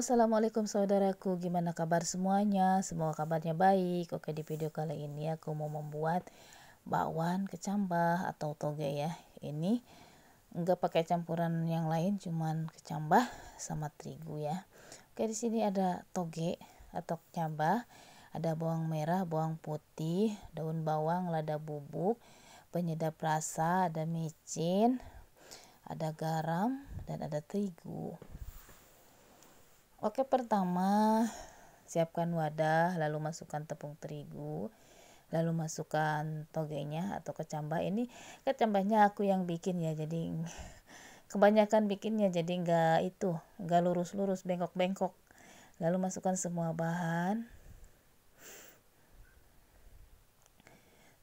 assalamualaikum saudaraku gimana kabar semuanya semua kabarnya baik oke di video kali ini aku mau membuat bakwan kecambah atau toge ya ini enggak pakai campuran yang lain cuman kecambah sama terigu ya oke di sini ada toge atau kecambah ada bawang merah bawang putih daun bawang lada bubuk penyedap rasa ada micin ada garam dan ada terigu Oke, pertama siapkan wadah, lalu masukkan tepung terigu, lalu masukkan togenya atau kecambah. Ini kecambahnya aku yang bikin ya, jadi kebanyakan bikinnya jadi enggak itu, enggak lurus-lurus, bengkok-bengkok. Lalu masukkan semua bahan.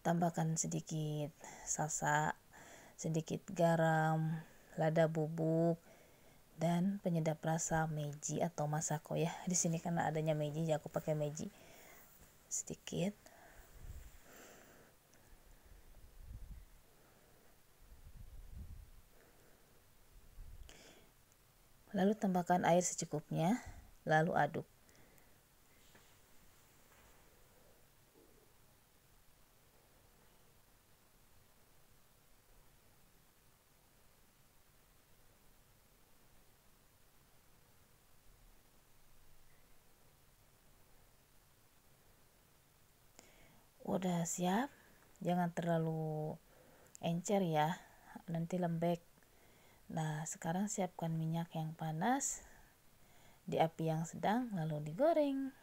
Tambahkan sedikit sasa, sedikit garam, lada bubuk, dan penyedap rasa meiji atau masako ya di sini karena adanya meiji ya aku pakai meiji sedikit lalu tambahkan air secukupnya lalu aduk udah siap jangan terlalu encer ya nanti lembek nah sekarang siapkan minyak yang panas di api yang sedang lalu digoreng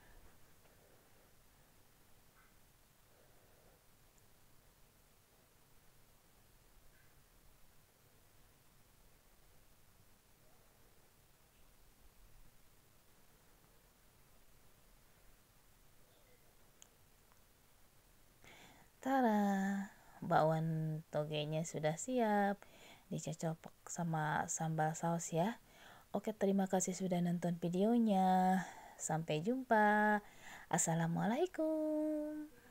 Tara, bakwan togenya sudah siap. Dicocok sama sambal saus ya. Oke, terima kasih sudah nonton videonya. Sampai jumpa. Assalamualaikum.